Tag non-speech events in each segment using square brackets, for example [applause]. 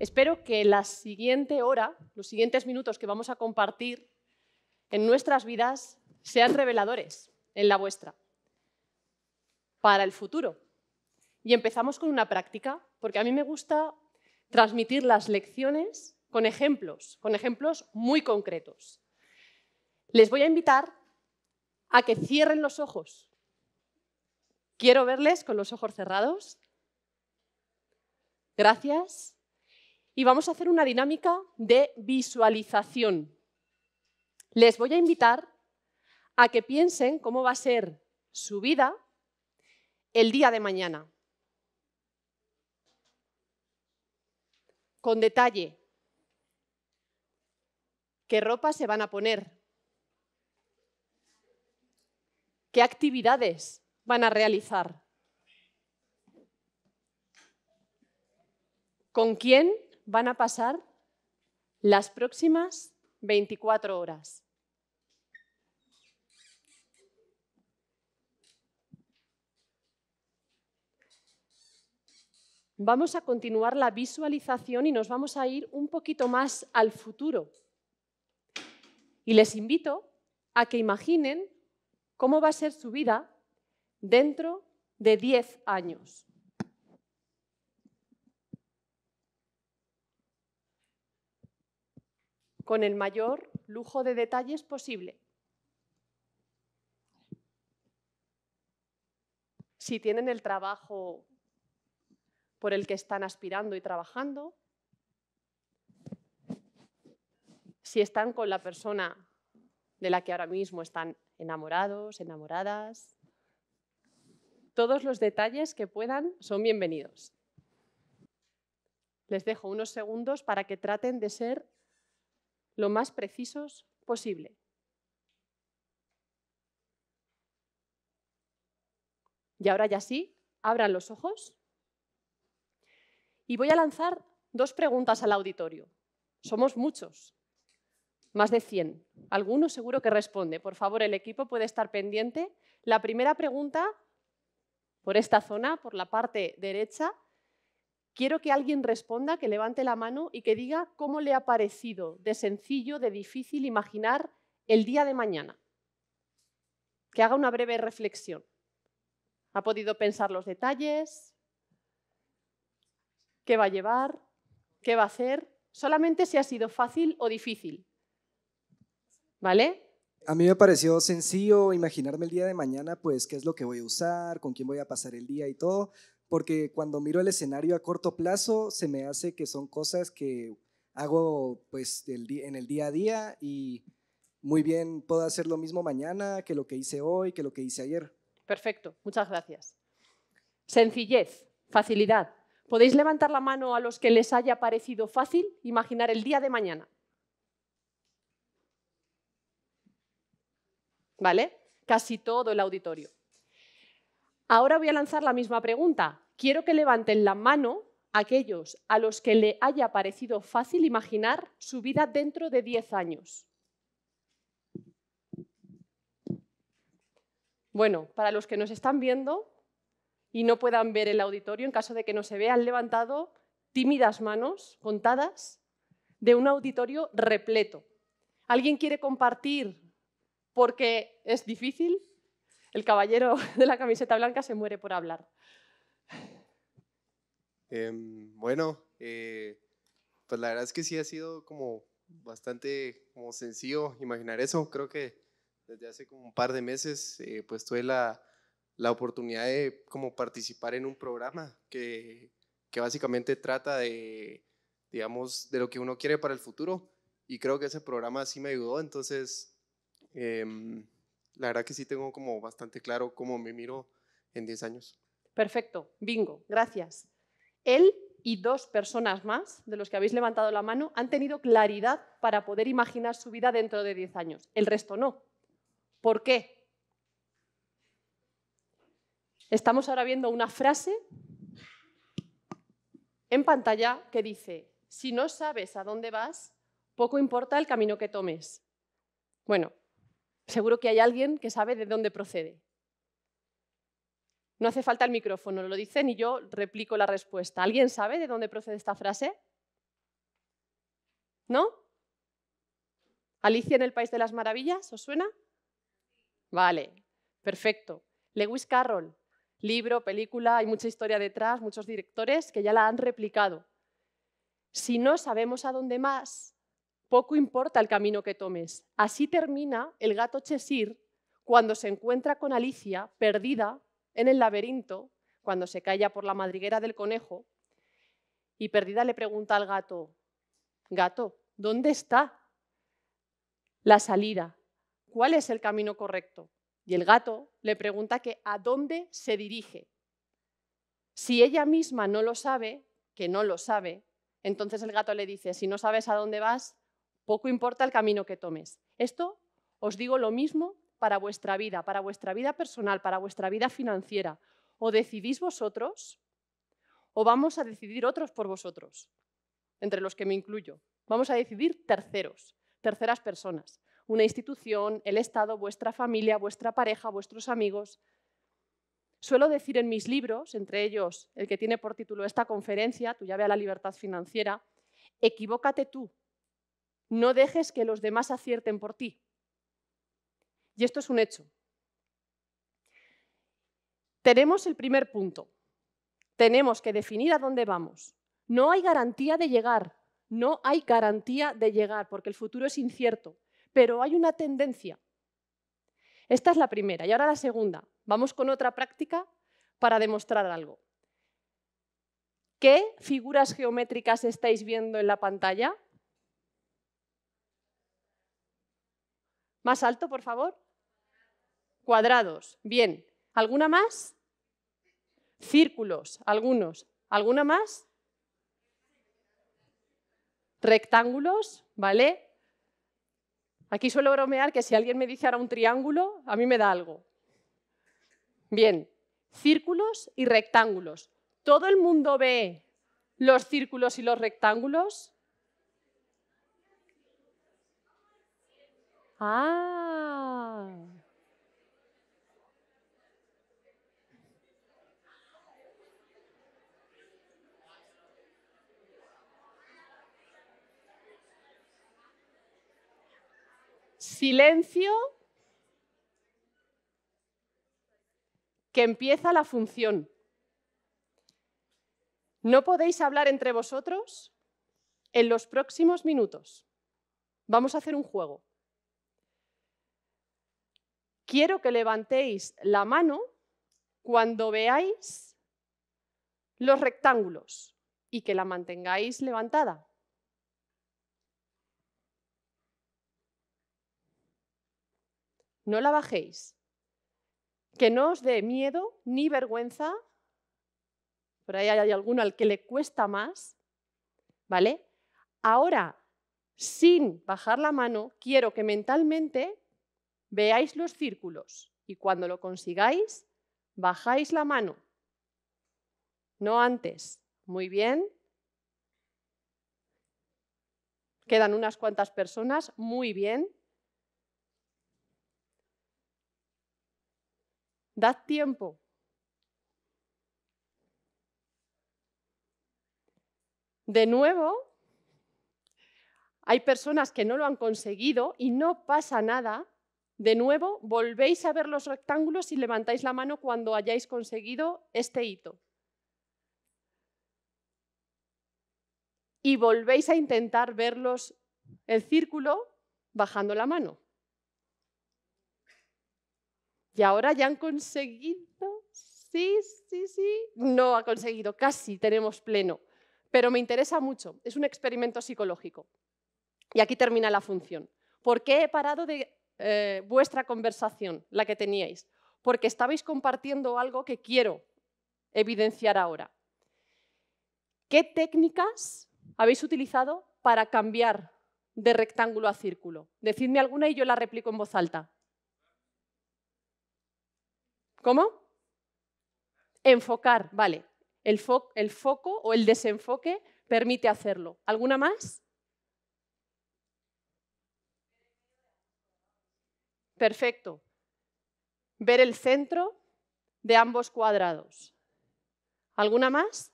Espero que la siguiente hora, los siguientes minutos que vamos a compartir en nuestras vidas sean reveladores en la vuestra para el futuro. Y empezamos con una práctica, porque a mí me gusta transmitir las lecciones con ejemplos, con ejemplos muy concretos. Les voy a invitar a que cierren los ojos. Quiero verles con los ojos cerrados. Gracias y vamos a hacer una dinámica de visualización. Les voy a invitar a que piensen cómo va a ser su vida el día de mañana. Con detalle. ¿Qué ropa se van a poner? ¿Qué actividades van a realizar? ¿Con quién van a pasar las próximas 24 horas. Vamos a continuar la visualización y nos vamos a ir un poquito más al futuro. Y les invito a que imaginen cómo va a ser su vida dentro de 10 años. con el mayor lujo de detalles posible. Si tienen el trabajo por el que están aspirando y trabajando, si están con la persona de la que ahora mismo están enamorados, enamoradas, todos los detalles que puedan son bienvenidos. Les dejo unos segundos para que traten de ser lo más precisos posible. Y ahora ya sí, abran los ojos. Y voy a lanzar dos preguntas al auditorio. Somos muchos, más de 100. Alguno seguro que responde. Por favor, el equipo puede estar pendiente. La primera pregunta, por esta zona, por la parte derecha, Quiero que alguien responda, que levante la mano y que diga cómo le ha parecido de sencillo, de difícil imaginar el día de mañana. Que haga una breve reflexión. ¿Ha podido pensar los detalles? ¿Qué va a llevar? ¿Qué va a hacer? Solamente si ha sido fácil o difícil. ¿Vale? A mí me pareció sencillo imaginarme el día de mañana, pues qué es lo que voy a usar, con quién voy a pasar el día y todo, porque cuando miro el escenario a corto plazo se me hace que son cosas que hago pues en el día a día y muy bien puedo hacer lo mismo mañana que lo que hice hoy, que lo que hice ayer. Perfecto, muchas gracias. Sencillez, facilidad. ¿Podéis levantar la mano a los que les haya parecido fácil imaginar el día de mañana? ¿Vale? Casi todo el auditorio. Ahora voy a lanzar la misma pregunta. Quiero que levanten la mano aquellos a los que le haya parecido fácil imaginar su vida dentro de 10 años. Bueno, para los que nos están viendo y no puedan ver el auditorio, en caso de que no se vean, han levantado tímidas manos contadas de un auditorio repleto. ¿Alguien quiere compartir porque es difícil? el caballero [laughs] de la camiseta blanca se muere por hablar. Em, bueno, eh, pues la verdad es que sí ha sido como bastante sencillo imaginar eso. Creo que desde hace como un par de meses eh, pues tuve la, oportunidad de como participar en un programa que, que básicamente trata de, digamos, de lo que uno quiere para el futuro. Y creo que ese programa sí me ayudó. Entonces, em, la verdad que sí tengo como bastante claro cómo me miro en 10 años. Perfecto, bingo, gracias. Él y dos personas más de los que habéis levantado la mano han tenido claridad para poder imaginar su vida dentro de 10 años. El resto no. ¿Por qué? Estamos ahora viendo una frase en pantalla que dice, si no sabes a dónde vas, poco importa el camino que tomes. Bueno, Seguro que hay alguien que sabe de dónde procede. No hace falta el micrófono, lo dicen y yo replico la respuesta. ¿Alguien sabe de dónde procede esta frase? ¿No? ¿Alicia en el País de las Maravillas? ¿Os suena? Vale, perfecto. Lewis Carroll, libro, película, hay mucha historia detrás, muchos directores que ya la han replicado. Si no sabemos a dónde más, poco importa el camino que tomes. Así termina el gato Chesir cuando se encuentra con Alicia perdida en el laberinto, cuando se calla por la madriguera del conejo, y perdida le pregunta al gato, gato, ¿dónde está la salida? ¿Cuál es el camino correcto? Y el gato le pregunta que a dónde se dirige. Si ella misma no lo sabe, que no lo sabe, entonces el gato le dice, si no sabes a dónde vas, poco importa el camino que tomes. Esto os digo lo mismo para vuestra vida, para vuestra vida personal, para vuestra vida financiera. O decidís vosotros o vamos a decidir otros por vosotros, entre los que me incluyo. Vamos a decidir terceros, terceras personas, una institución, el Estado, vuestra familia, vuestra pareja, vuestros amigos. Suelo decir en mis libros, entre ellos el que tiene por título esta conferencia, Tu llave a la libertad financiera, equivócate tú, no dejes que los demás acierten por ti. Y esto es un hecho. Tenemos el primer punto. Tenemos que definir a dónde vamos. No hay garantía de llegar. No hay garantía de llegar porque el futuro es incierto. Pero hay una tendencia. Esta es la primera. Y ahora la segunda. Vamos con otra práctica para demostrar algo. ¿Qué figuras geométricas estáis viendo en la pantalla? Más alto, por favor. Cuadrados. Bien. ¿Alguna más? Círculos, algunos. ¿Alguna más? Rectángulos, ¿vale? Aquí suelo bromear que si alguien me dice ahora un triángulo, a mí me da algo. Bien, círculos y rectángulos. ¿Todo el mundo ve los círculos y los rectángulos? Ah. Silencio que empieza la función. No podéis hablar entre vosotros en los próximos minutos. Vamos a hacer un juego quiero que levantéis la mano cuando veáis los rectángulos y que la mantengáis levantada. No la bajéis. Que no os dé miedo ni vergüenza. Por ahí hay alguno al que le cuesta más. ¿Vale? Ahora, sin bajar la mano, quiero que mentalmente veáis los círculos y cuando lo consigáis, bajáis la mano. No antes. Muy bien. Quedan unas cuantas personas. Muy bien. Dad tiempo. De nuevo, hay personas que no lo han conseguido y no pasa nada de nuevo, volvéis a ver los rectángulos y levantáis la mano cuando hayáis conseguido este hito. Y volvéis a intentar verlos el círculo bajando la mano. Y ahora ya han conseguido, sí, sí, sí, no ha conseguido, casi tenemos pleno, pero me interesa mucho, es un experimento psicológico. Y aquí termina la función. ¿Por qué he parado de eh, vuestra conversación, la que teníais, porque estabais compartiendo algo que quiero evidenciar ahora. ¿Qué técnicas habéis utilizado para cambiar de rectángulo a círculo? Decidme alguna y yo la replico en voz alta. ¿Cómo? Enfocar, vale. el foco o el desenfoque permite hacerlo. ¿Alguna más? perfecto. Ver el centro de ambos cuadrados. ¿Alguna más?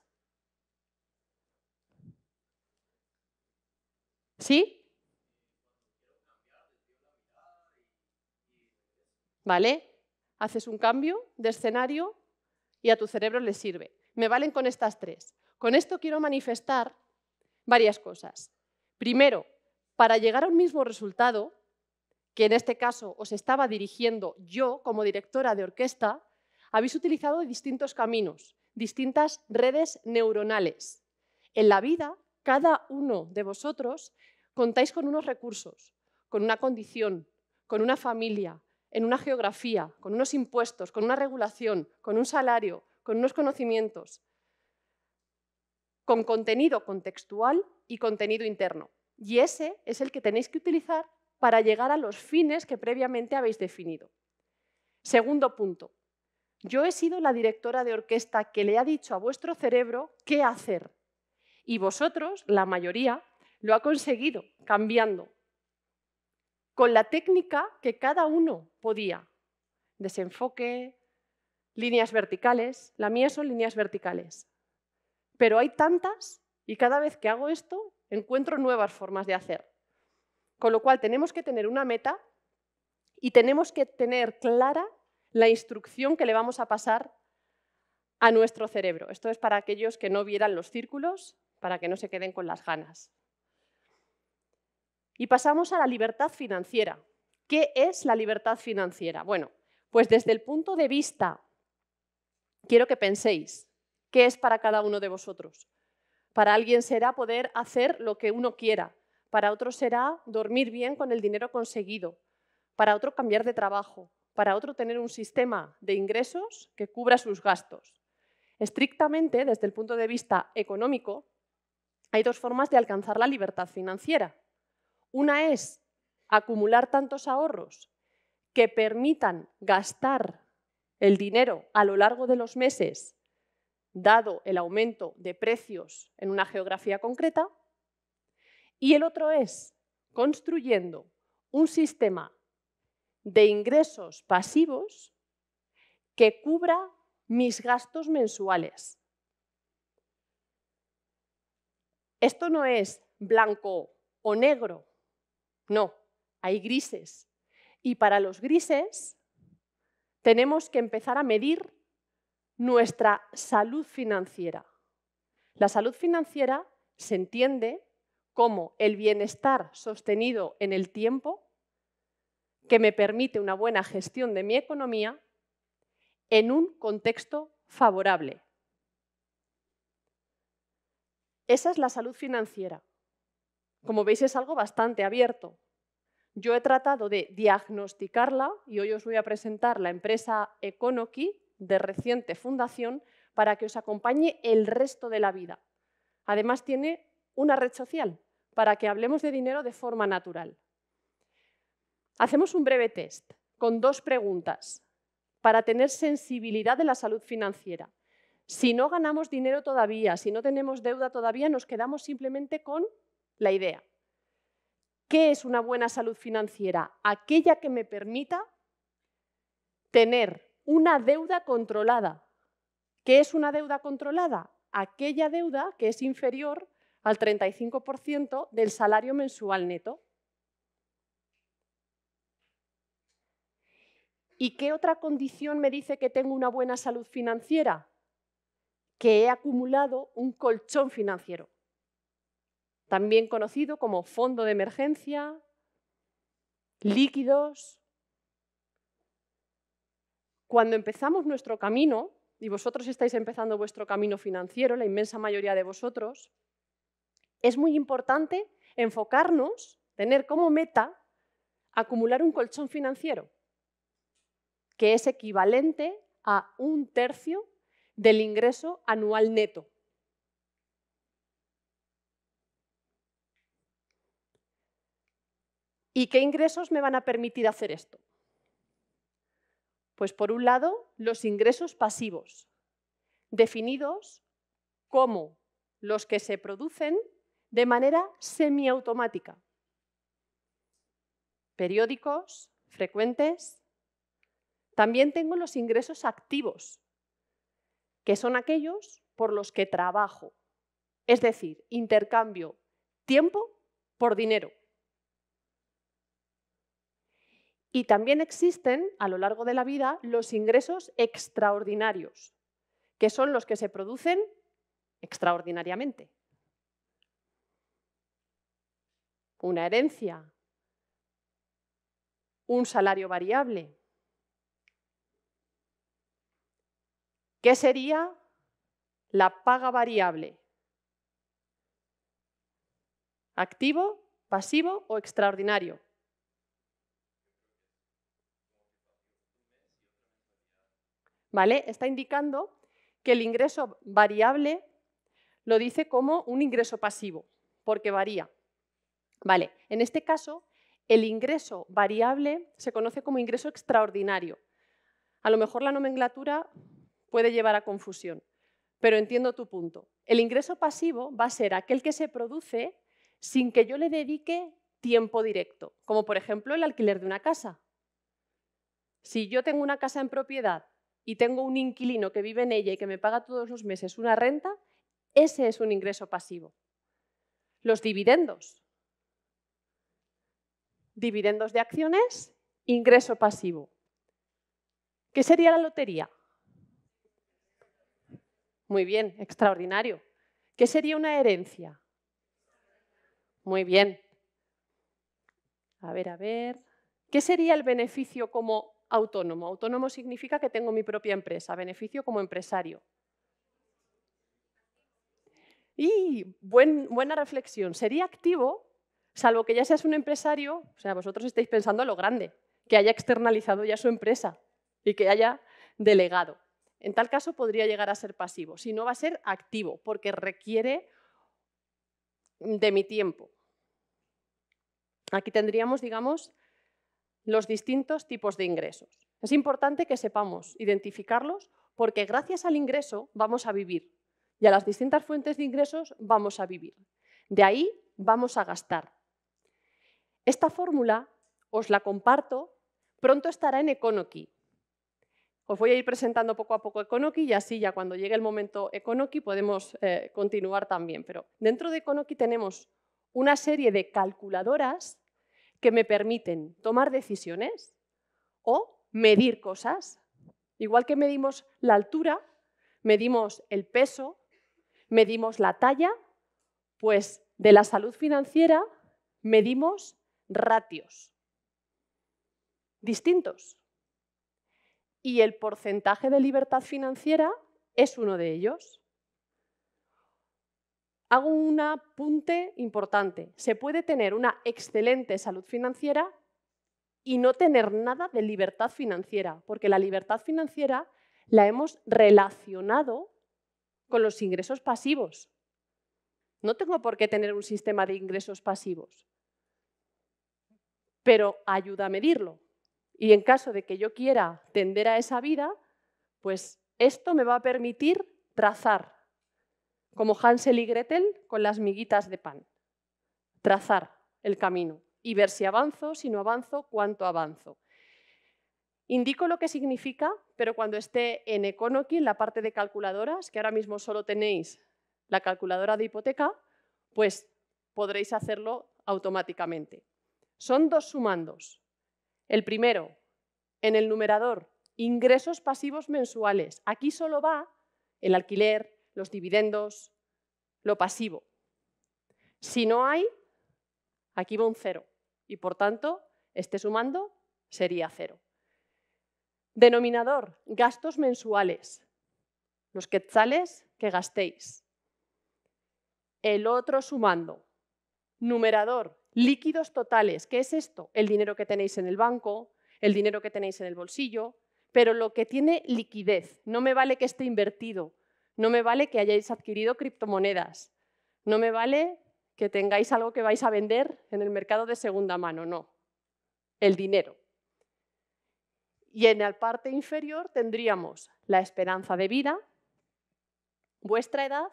¿Sí? ¿Vale? Haces un cambio de escenario y a tu cerebro le sirve. Me valen con estas tres. Con esto quiero manifestar varias cosas. Primero, para llegar a un mismo resultado, que en este caso os estaba dirigiendo yo como directora de orquesta, habéis utilizado distintos caminos, distintas redes neuronales. En la vida, cada uno de vosotros contáis con unos recursos, con una condición, con una familia, en una geografía, con unos impuestos, con una regulación, con un salario, con unos conocimientos, con contenido contextual y contenido interno. Y ese es el que tenéis que utilizar para llegar a los fines que previamente habéis definido. Segundo punto, yo he sido la directora de orquesta que le ha dicho a vuestro cerebro qué hacer. Y vosotros, la mayoría, lo ha conseguido cambiando, con la técnica que cada uno podía. Desenfoque, líneas verticales, la mía son líneas verticales. Pero hay tantas y cada vez que hago esto encuentro nuevas formas de hacer. Con lo cual tenemos que tener una meta y tenemos que tener clara la instrucción que le vamos a pasar a nuestro cerebro. Esto es para aquellos que no vieran los círculos, para que no se queden con las ganas. Y pasamos a la libertad financiera. ¿Qué es la libertad financiera? Bueno, pues desde el punto de vista, quiero que penséis, ¿qué es para cada uno de vosotros? Para alguien será poder hacer lo que uno quiera, para otro será dormir bien con el dinero conseguido, para otro cambiar de trabajo, para otro tener un sistema de ingresos que cubra sus gastos. Estrictamente, desde el punto de vista económico, hay dos formas de alcanzar la libertad financiera. Una es acumular tantos ahorros que permitan gastar el dinero a lo largo de los meses, dado el aumento de precios en una geografía concreta, y el otro es construyendo un sistema de ingresos pasivos que cubra mis gastos mensuales. Esto no es blanco o negro, no, hay grises. Y para los grises tenemos que empezar a medir nuestra salud financiera. La salud financiera se entiende como el bienestar sostenido en el tiempo, que me permite una buena gestión de mi economía en un contexto favorable. Esa es la salud financiera. Como veis es algo bastante abierto. Yo he tratado de diagnosticarla y hoy os voy a presentar la empresa Econoki de reciente fundación para que os acompañe el resto de la vida. Además tiene una red social para que hablemos de dinero de forma natural. Hacemos un breve test con dos preguntas para tener sensibilidad de la salud financiera. Si no ganamos dinero todavía, si no tenemos deuda todavía, nos quedamos simplemente con la idea. ¿Qué es una buena salud financiera? Aquella que me permita tener una deuda controlada. ¿Qué es una deuda controlada? Aquella deuda que es inferior al 35% del salario mensual neto. ¿Y qué otra condición me dice que tengo una buena salud financiera? Que he acumulado un colchón financiero, también conocido como fondo de emergencia, líquidos. Cuando empezamos nuestro camino, y vosotros estáis empezando vuestro camino financiero, la inmensa mayoría de vosotros, es muy importante enfocarnos, tener como meta acumular un colchón financiero, que es equivalente a un tercio del ingreso anual neto. ¿Y qué ingresos me van a permitir hacer esto? Pues por un lado, los ingresos pasivos, definidos como los que se producen de manera semiautomática. Periódicos, frecuentes. También tengo los ingresos activos, que son aquellos por los que trabajo. Es decir, intercambio tiempo por dinero. Y también existen a lo largo de la vida los ingresos extraordinarios, que son los que se producen extraordinariamente. una herencia, un salario variable. ¿Qué sería la paga variable? ¿Activo, pasivo o extraordinario? ¿Vale? Está indicando que el ingreso variable lo dice como un ingreso pasivo, porque varía. Vale, en este caso, el ingreso variable se conoce como ingreso extraordinario. A lo mejor la nomenclatura puede llevar a confusión, pero entiendo tu punto. El ingreso pasivo va a ser aquel que se produce sin que yo le dedique tiempo directo, como por ejemplo el alquiler de una casa. Si yo tengo una casa en propiedad y tengo un inquilino que vive en ella y que me paga todos los meses una renta, ese es un ingreso pasivo. Los dividendos dividendos de acciones, ingreso pasivo. ¿Qué sería la lotería? Muy bien, extraordinario. ¿Qué sería una herencia? Muy bien. A ver, a ver. ¿Qué sería el beneficio como autónomo? Autónomo significa que tengo mi propia empresa, beneficio como empresario. Y buena reflexión. Sería activo salvo que ya seas un empresario, o sea, vosotros estáis pensando a lo grande, que haya externalizado ya su empresa y que haya delegado. En tal caso podría llegar a ser pasivo, si no va a ser activo, porque requiere de mi tiempo. Aquí tendríamos, digamos, los distintos tipos de ingresos. Es importante que sepamos identificarlos porque gracias al ingreso vamos a vivir y a las distintas fuentes de ingresos vamos a vivir. De ahí vamos a gastar. Esta fórmula os la comparto, pronto estará en Econoki. Os voy a ir presentando poco a poco Econoki y así ya cuando llegue el momento Econoki podemos eh, continuar también. Pero dentro de Econoki tenemos una serie de calculadoras que me permiten tomar decisiones o medir cosas. Igual que medimos la altura, medimos el peso, medimos la talla, pues de la salud financiera medimos ratios distintos. Y el porcentaje de libertad financiera es uno de ellos. Hago un apunte importante. Se puede tener una excelente salud financiera y no tener nada de libertad financiera, porque la libertad financiera la hemos relacionado con los ingresos pasivos. No tengo por qué tener un sistema de ingresos pasivos pero ayuda a medirlo. Y en caso de que yo quiera tender a esa vida, pues esto me va a permitir trazar, como Hansel y Gretel con las miguitas de pan, trazar el camino y ver si avanzo, si no avanzo, cuánto avanzo. Indico lo que significa, pero cuando esté en Econoki, en la parte de calculadoras, que ahora mismo solo tenéis la calculadora de hipoteca, pues podréis hacerlo automáticamente. Son dos sumandos. El primero, en el numerador, ingresos pasivos mensuales. Aquí solo va el alquiler, los dividendos, lo pasivo. Si no hay, aquí va un cero. Y por tanto, este sumando sería cero. Denominador, gastos mensuales. Los quetzales que gastéis. El otro sumando. Numerador, Líquidos totales, ¿qué es esto? El dinero que tenéis en el banco, el dinero que tenéis en el bolsillo, pero lo que tiene liquidez. No me vale que esté invertido, no me vale que hayáis adquirido criptomonedas, no me vale que tengáis algo que vais a vender en el mercado de segunda mano, no. El dinero. Y en la parte inferior tendríamos la esperanza de vida, vuestra edad,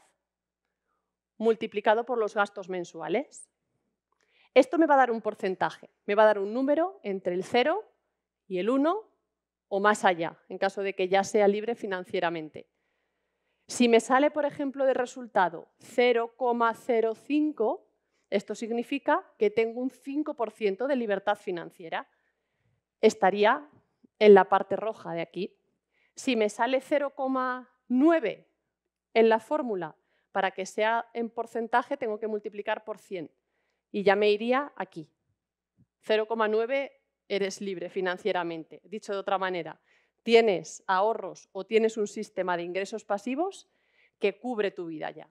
multiplicado por los gastos mensuales. Esto me va a dar un porcentaje, me va a dar un número entre el 0 y el 1 o más allá, en caso de que ya sea libre financieramente. Si me sale, por ejemplo, de resultado 0,05, esto significa que tengo un 5% de libertad financiera. Estaría en la parte roja de aquí. Si me sale 0,9 en la fórmula, para que sea en porcentaje tengo que multiplicar por 100 y ya me iría aquí. 0,9 eres libre financieramente. Dicho de otra manera, tienes ahorros o tienes un sistema de ingresos pasivos que cubre tu vida ya.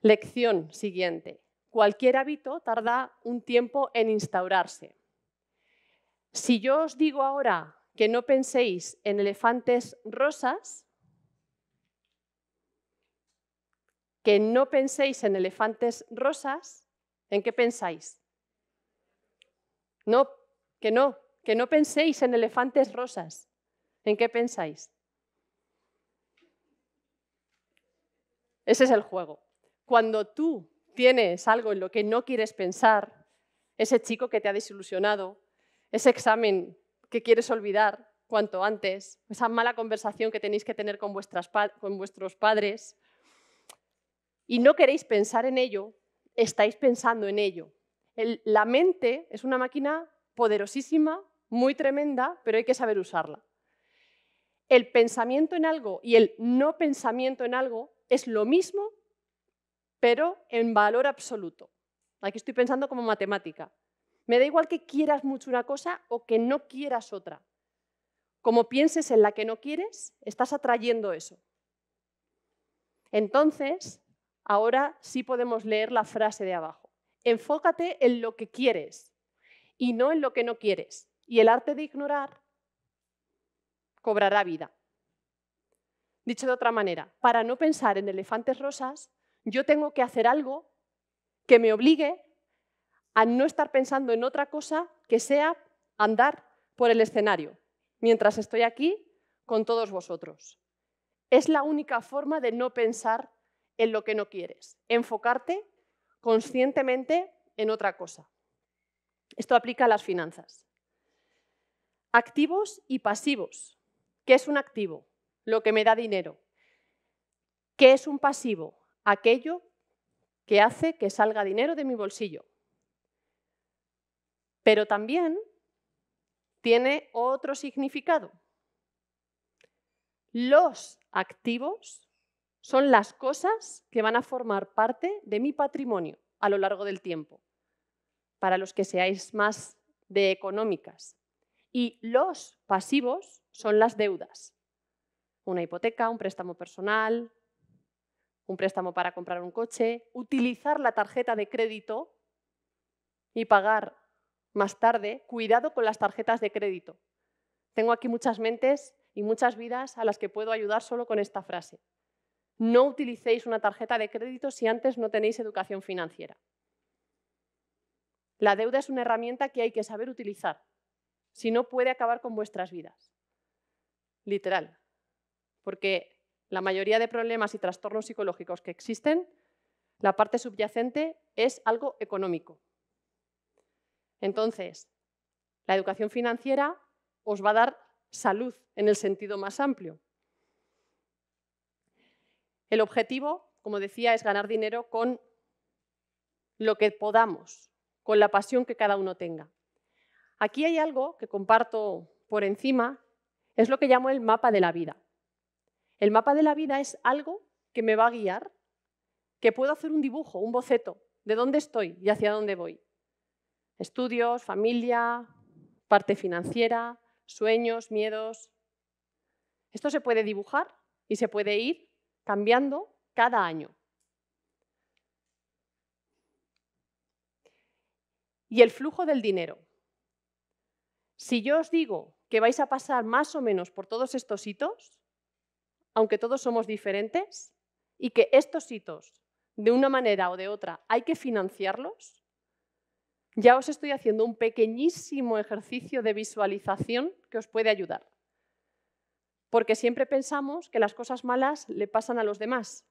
Lección siguiente. Cualquier hábito tarda un tiempo en instaurarse. Si yo os digo ahora que no penséis en elefantes rosas, que no penséis en elefantes rosas, ¿en qué pensáis? No, que no, que no penséis en elefantes rosas. ¿En qué pensáis? Ese es el juego. Cuando tú tienes algo en lo que no quieres pensar, ese chico que te ha desilusionado, ese examen que quieres olvidar cuanto antes, esa mala conversación que tenéis que tener con, vuestras, con vuestros padres, y no queréis pensar en ello, estáis pensando en ello. la mente es una máquina poderosísima, muy tremenda, pero hay que saber usarla. El pensamiento en algo y el no pensamiento en algo es lo mismo, pero en valor absoluto. Aquí estoy pensando como matemática. Me da igual que quieras mucho una cosa o que no quieras otra. Como pienses en la que no quieres, estás atrayendo eso. Entonces, Ahora sí podemos leer la frase de abajo. Enfócate en lo que quieres y no en lo que no quieres. Y el arte de ignorar cobrará vida. Dicho de otra manera, para no pensar en elefantes rosas, yo tengo que hacer algo que me obligue a no estar pensando en otra cosa que sea andar por el escenario, mientras estoy aquí con todos vosotros. Es la única forma de no pensar en lo que no quieres, enfocarte conscientemente en otra cosa. Esto aplica a las finanzas. Activos y pasivos. ¿Qué es un activo? Lo que me da dinero. ¿Qué es un pasivo? Aquello que hace que salga dinero de mi bolsillo. Pero también tiene otro significado. Los activos son las cosas que van a formar parte de mi patrimonio a lo largo del tiempo, para los que seáis más de económicas. Y los pasivos son las deudas. Una hipoteca, un préstamo personal, un préstamo para comprar un coche, utilizar la tarjeta de crédito y pagar más tarde. Cuidado con las tarjetas de crédito. Tengo aquí muchas mentes y muchas vidas a las que puedo ayudar solo con esta frase no utilicéis una tarjeta de crédito si antes no tenéis educación financiera. La deuda es una herramienta que hay que saber utilizar, si no puede acabar con vuestras vidas. Literal. Porque la mayoría de problemas y trastornos psicológicos que existen, la parte subyacente es algo económico. Entonces, la educación financiera os va a dar salud en el sentido más amplio, el objetivo, como decía, es ganar dinero con lo que podamos, con la pasión que cada uno tenga. Aquí hay algo que comparto por encima, es lo que llamo el mapa de la vida. El mapa de la vida es algo que me va a guiar, que puedo hacer un dibujo, un boceto, de dónde estoy y hacia dónde voy. Estudios, familia, parte financiera, sueños, miedos. Esto se puede dibujar y se puede ir cambiando cada año. Y el flujo del dinero. Si yo os digo que vais a pasar más o menos por todos estos hitos, aunque todos somos diferentes, y que estos hitos, de una manera o de otra, hay que financiarlos, ya os estoy haciendo un pequeñísimo ejercicio de visualización que os puede ayudar porque siempre pensamos que las cosas malas le pasan a los demás,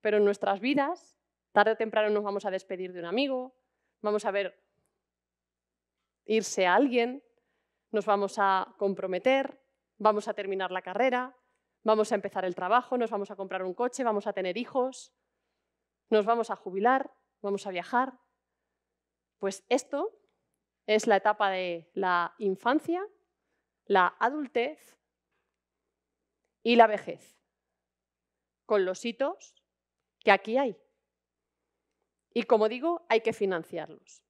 pero en nuestras vidas, tarde o temprano nos vamos a despedir de un amigo, vamos a ver irse a alguien, nos vamos a comprometer, vamos a terminar la carrera, vamos a empezar el trabajo, nos vamos a comprar un coche, vamos a tener hijos, nos vamos a jubilar, vamos a viajar. Pues esto es la etapa de la infancia, la adultez y la vejez, con los hitos que aquí hay. Y como digo, hay que financiarlos.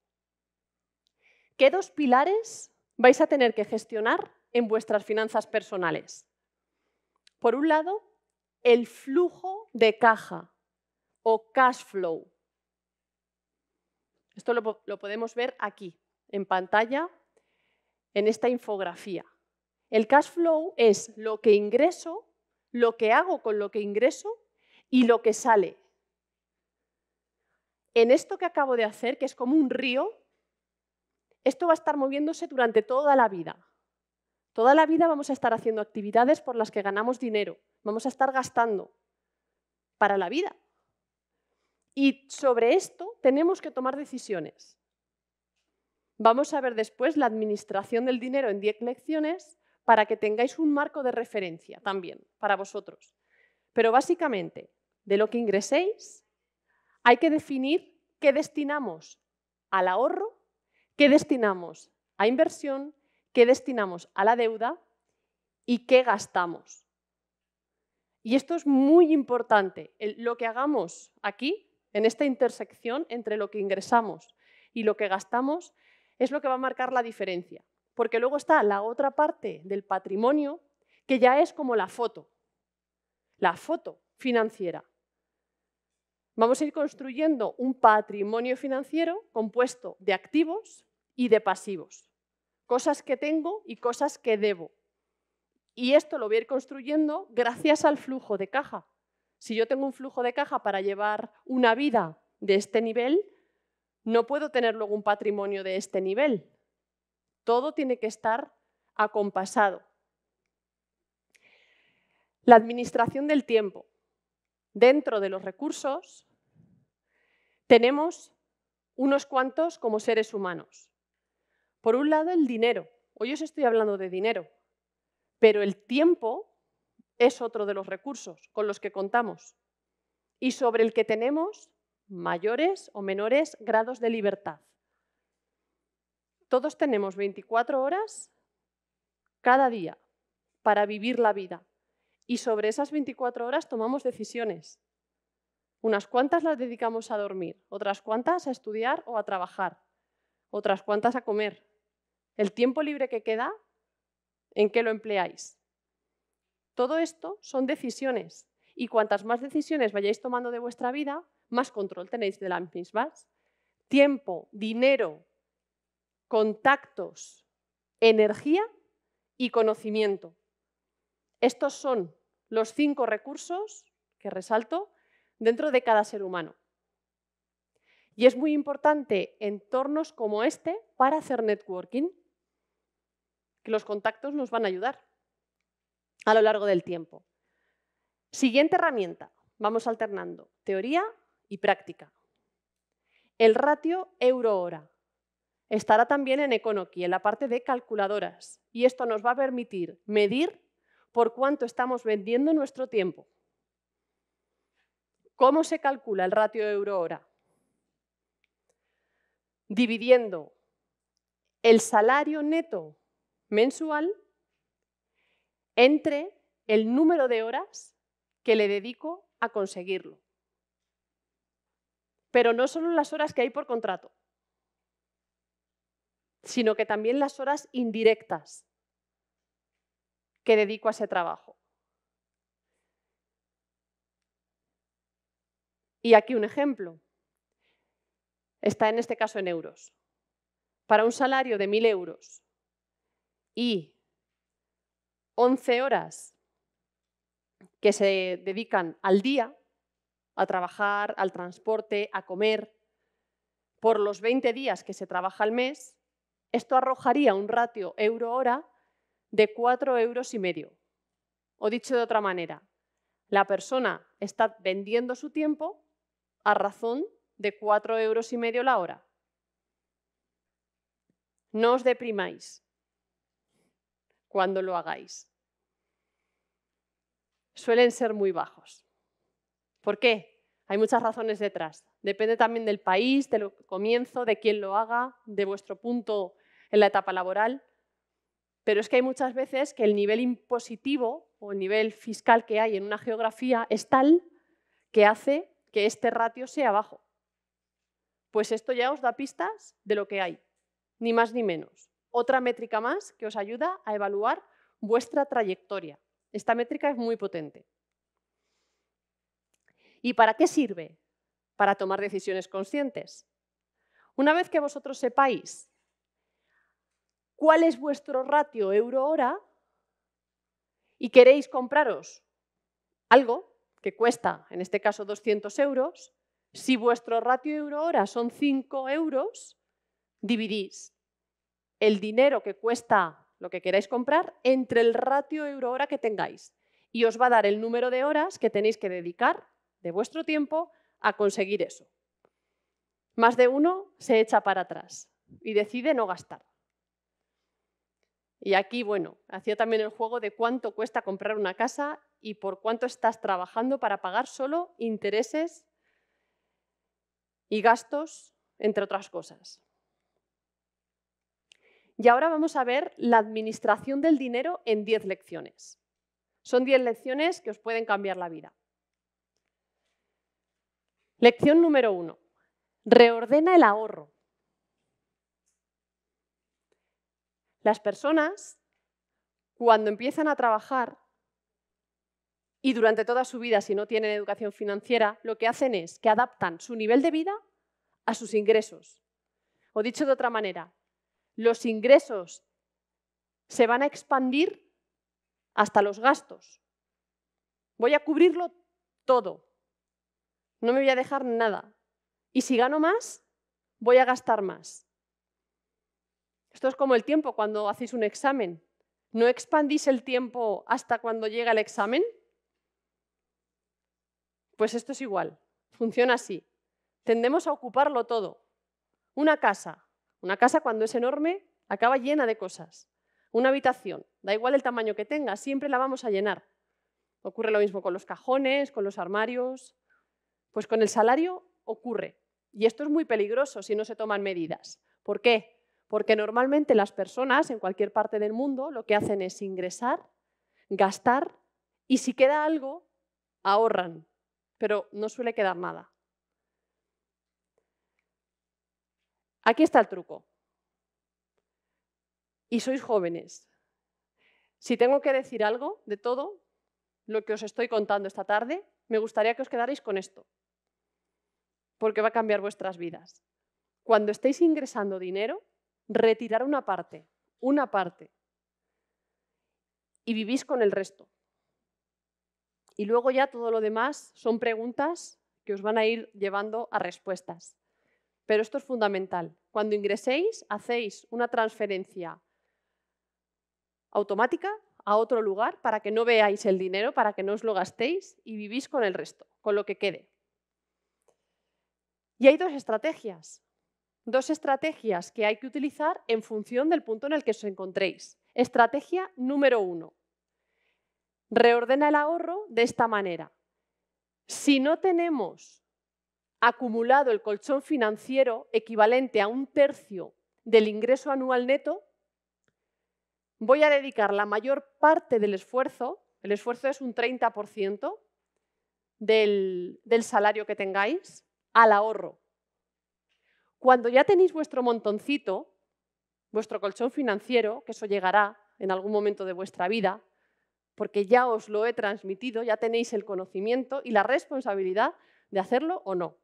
¿Qué dos pilares vais a tener que gestionar en vuestras finanzas personales? Por un lado, el flujo de caja o cash flow. Esto lo, podemos ver aquí, en pantalla, en esta infografía. El cash flow es lo que ingreso, lo que hago con lo que ingreso y lo que sale. En esto que acabo de hacer, que es como un río, esto va a estar moviéndose durante toda la vida. Toda la vida vamos a estar haciendo actividades por las que ganamos dinero, vamos a estar gastando para la vida. Y sobre esto tenemos que tomar decisiones. Vamos a ver después la administración del dinero en 10 lecciones, para que tengáis un marco de referencia también para vosotros. Pero básicamente, de lo que ingreséis, hay que definir qué destinamos al ahorro, qué destinamos a inversión, qué destinamos a la deuda y qué gastamos. Y esto es muy importante. Lo que hagamos aquí, en esta intersección entre lo que ingresamos y lo que gastamos, es lo que va a marcar la diferencia porque luego está la otra parte del patrimonio que ya es como la foto, la foto financiera. Vamos a ir construyendo un patrimonio financiero compuesto de activos y de pasivos, cosas que tengo y cosas que debo. Y esto lo voy a ir construyendo gracias al flujo de caja. Si yo tengo un flujo de caja para llevar una vida de este nivel, no puedo tener luego un patrimonio de este nivel, todo tiene que estar acompasado. La administración del tiempo. Dentro de los recursos tenemos unos cuantos como seres humanos. Por un lado, el dinero. Hoy os estoy hablando de dinero, pero el tiempo es otro de los recursos con los que contamos y sobre el que tenemos mayores o menores grados de libertad. Todos tenemos 24 horas cada día para vivir la vida. Y sobre esas 24 horas tomamos decisiones. Unas cuantas las dedicamos a dormir, otras cuantas a estudiar o a trabajar, otras cuantas a comer. El tiempo libre que queda, ¿en qué lo empleáis? Todo esto son decisiones. Y cuantas más decisiones vayáis tomando de vuestra vida, más control tenéis de la misma. Tiempo, dinero, contactos, energía y conocimiento. Estos son los cinco recursos que resalto dentro de cada ser humano. Y es muy importante entornos como este para hacer networking, que los contactos nos van a ayudar a lo largo del tiempo. Siguiente herramienta, vamos alternando teoría y práctica. El ratio euro-hora estará también en EconoQui, en la parte de calculadoras. Y esto nos va a permitir medir por cuánto estamos vendiendo nuestro tiempo. ¿Cómo se calcula el ratio euro-hora? Dividiendo el salario neto mensual entre el número de horas que le dedico a conseguirlo. Pero no solo las horas que hay por contrato, sino que también las horas indirectas que dedico a ese trabajo. Y aquí un ejemplo. Está en este caso en euros. Para un salario de 1.000 euros y 11 horas que se dedican al día, a trabajar, al transporte, a comer, por los 20 días que se trabaja al mes, esto arrojaría un ratio euro-hora de cuatro euros y medio. O dicho de otra manera, la persona está vendiendo su tiempo a razón de cuatro euros y medio la hora. No os deprimáis cuando lo hagáis. Suelen ser muy bajos. ¿Por qué? Hay muchas razones detrás. Depende también del país, del comienzo, de quién lo haga, de vuestro punto en la etapa laboral. Pero es que hay muchas veces que el nivel impositivo o el nivel fiscal que hay en una geografía es tal que hace que este ratio sea bajo. Pues esto ya os da pistas de lo que hay, ni más ni menos. Otra métrica más que os ayuda a evaluar vuestra trayectoria. Esta métrica es muy potente. ¿Y para qué sirve? para tomar decisiones conscientes. Una vez que vosotros sepáis cuál es vuestro ratio euro-hora y queréis compraros algo que cuesta, en este caso, 200 euros, si vuestro ratio euro-hora son 5 euros, dividís el dinero que cuesta lo que queráis comprar entre el ratio euro-hora que tengáis y os va a dar el número de horas que tenéis que dedicar de vuestro tiempo a conseguir eso. Más de uno se echa para atrás y decide no gastar. Y aquí, bueno, hacía también el juego de cuánto cuesta comprar una casa y por cuánto estás trabajando para pagar solo intereses y gastos, entre otras cosas. Y ahora vamos a ver la administración del dinero en 10 lecciones. Son 10 lecciones que os pueden cambiar la vida. Lección número uno. Reordena el ahorro. Las personas, cuando empiezan a trabajar y durante toda su vida, si no tienen educación financiera, lo que hacen es que adaptan su nivel de vida a sus ingresos. O dicho de otra manera, los ingresos se van a expandir hasta los gastos. Voy a cubrirlo todo. No me voy a dejar nada. Y si gano más, voy a gastar más. Esto es como el tiempo cuando hacéis un examen. ¿No expandís el tiempo hasta cuando llega el examen? Pues esto es igual, funciona así. Tendemos a ocuparlo todo. Una casa, una casa cuando es enorme acaba llena de cosas. Una habitación, da igual el tamaño que tenga, siempre la vamos a llenar. Ocurre lo mismo con los cajones, con los armarios, pues con el salario ocurre. Y esto es muy peligroso si no se toman medidas. ¿Por qué? Porque normalmente las personas en cualquier parte del mundo lo que hacen es ingresar, gastar y si queda algo, ahorran, pero no suele quedar nada. Aquí está el truco. Y sois jóvenes. Si tengo que decir algo de todo lo que os estoy contando esta tarde, me gustaría que os quedarais con esto porque va a cambiar vuestras vidas. Cuando estéis ingresando dinero, retirar una parte, una parte, y vivís con el resto. Y luego ya todo lo demás son preguntas que os van a ir llevando a respuestas. Pero esto es fundamental. Cuando ingreséis, hacéis una transferencia automática a otro lugar para que no veáis el dinero, para que no os lo gastéis y vivís con el resto, con lo que quede. Y hay dos estrategias, dos estrategias que hay que utilizar en función del punto en el que os encontréis. Estrategia número uno, reordena el ahorro de esta manera. Si no tenemos acumulado el colchón financiero equivalente a un tercio del ingreso anual neto, voy a dedicar la mayor parte del esfuerzo, el esfuerzo es un 30% del, del salario que tengáis, al ahorro. Cuando ya tenéis vuestro montoncito, vuestro colchón financiero, que eso llegará en algún momento de vuestra vida, porque ya os lo he transmitido, ya tenéis el conocimiento y la responsabilidad de hacerlo o no.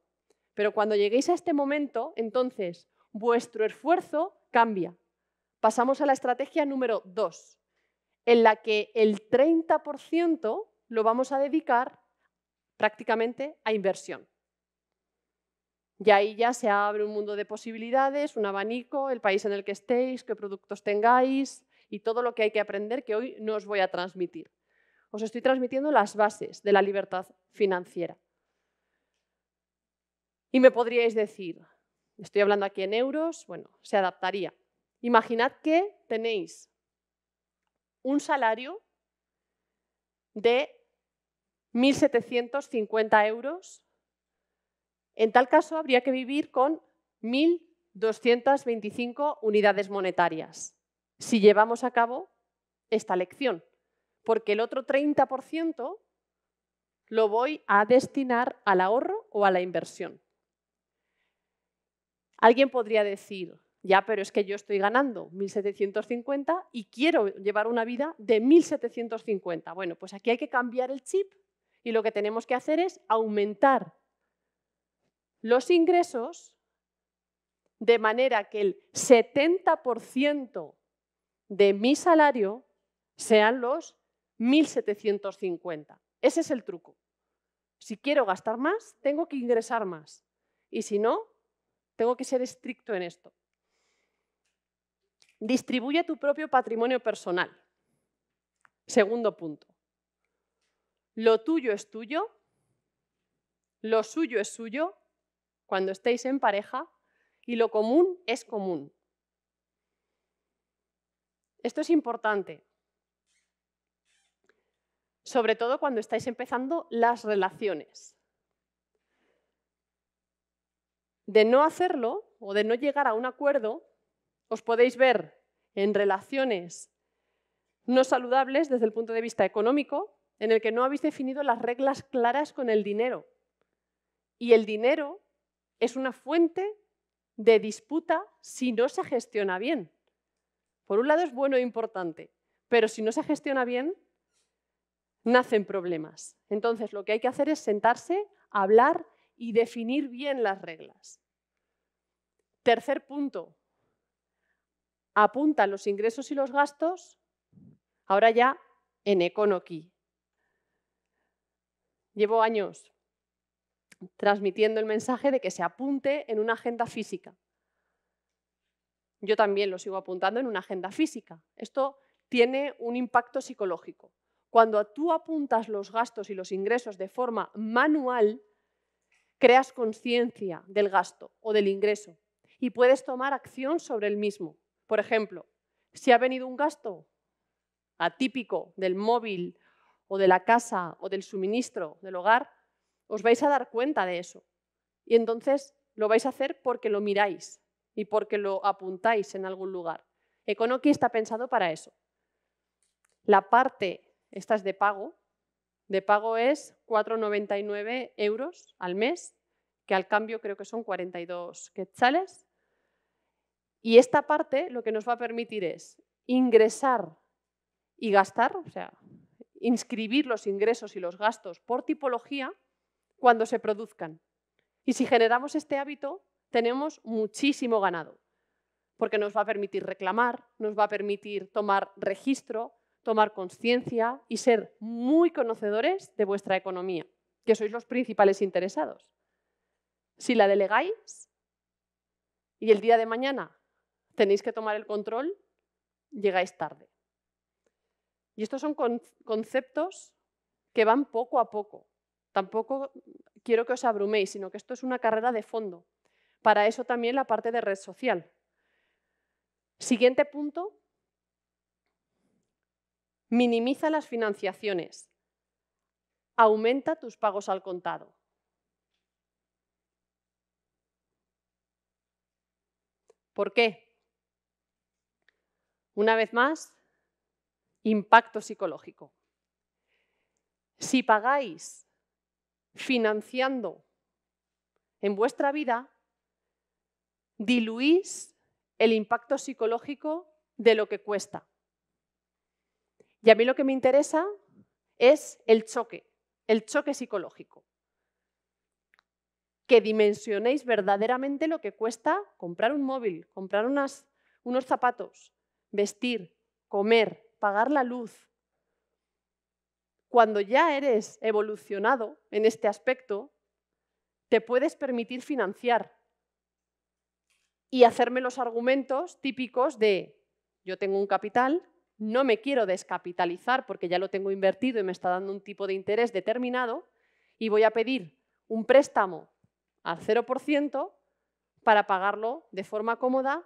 Pero cuando lleguéis a este momento, entonces vuestro esfuerzo cambia. Pasamos a la estrategia número 2, en la que el 30% lo vamos a dedicar prácticamente a inversión. Y ahí ya se abre un mundo de posibilidades, un abanico, el país en el que estéis, qué productos tengáis y todo lo que hay que aprender que hoy no os voy a transmitir. Os estoy transmitiendo las bases de la libertad financiera. Y me podríais decir, estoy hablando aquí en euros, bueno, se adaptaría. Imaginad que tenéis un salario de 1.750 euros en tal caso, habría que vivir con 1.225 unidades monetarias si llevamos a cabo esta lección, porque el otro 30% lo voy a destinar al ahorro o a la inversión. Alguien podría decir, ya, pero es que yo estoy ganando 1.750 y quiero llevar una vida de 1.750. Bueno, pues aquí hay que cambiar el chip y lo que tenemos que hacer es aumentar los ingresos de manera que el 70% de mi salario sean los 1.750. Ese es el truco. Si quiero gastar más, tengo que ingresar más. Y si no, tengo que ser estricto en esto. Distribuye tu propio patrimonio personal. Segundo punto. Lo tuyo es tuyo, lo suyo es suyo cuando estéis en pareja y lo común es común. Esto es importante, sobre todo cuando estáis empezando las relaciones. De no hacerlo o de no llegar a un acuerdo, os podéis ver en relaciones no saludables desde el punto de vista económico, en el que no habéis definido las reglas claras con el dinero. Y el dinero es una fuente de disputa si no se gestiona bien. Por un lado es bueno e importante, pero si no se gestiona bien, nacen problemas. Entonces, lo que hay que hacer es sentarse, hablar y definir bien las reglas. Tercer punto, apunta los ingresos y los gastos, ahora ya en EconoKey. Llevo años transmitiendo el mensaje de que se apunte en una agenda física. Yo también lo sigo apuntando en una agenda física. Esto tiene un impacto psicológico. Cuando tú apuntas los gastos y los ingresos de forma manual, creas conciencia del gasto o del ingreso y puedes tomar acción sobre el mismo. Por ejemplo, si ha venido un gasto atípico del móvil o de la casa o del suministro del hogar, os vais a dar cuenta de eso. Y entonces lo vais a hacer porque lo miráis y porque lo apuntáis en algún lugar. Econoki está pensado para eso. La parte, esta es de pago, de pago es 4,99 euros al mes, que al cambio creo que son 42 quetzales. Y esta parte lo que nos va a permitir es ingresar y gastar, o sea, inscribir los ingresos y los gastos por tipología cuando se produzcan. Y si generamos este hábito, tenemos muchísimo ganado, porque nos va a permitir reclamar, nos va a permitir tomar registro, tomar conciencia y ser muy conocedores de vuestra economía, que sois los principales interesados. Si la delegáis y el día de mañana tenéis que tomar el control, llegáis tarde. Y estos son conceptos que van poco a poco, Tampoco quiero que os abruméis, sino que esto es una carrera de fondo. Para eso también la parte de red social. Siguiente punto, minimiza las financiaciones, aumenta tus pagos al contado. ¿Por qué? Una vez más, impacto psicológico. Si pagáis financiando en vuestra vida, diluís el impacto psicológico de lo que cuesta. Y a mí lo que me interesa es el choque, el choque psicológico. Que dimensionéis verdaderamente lo que cuesta comprar un móvil, comprar unos zapatos, vestir, comer, pagar la luz, cuando ya eres evolucionado en este aspecto, te puedes permitir financiar y hacerme los argumentos típicos de yo tengo un capital, no me quiero descapitalizar porque ya lo tengo invertido y me está dando un tipo de interés determinado y voy a pedir un préstamo al 0% para pagarlo de forma cómoda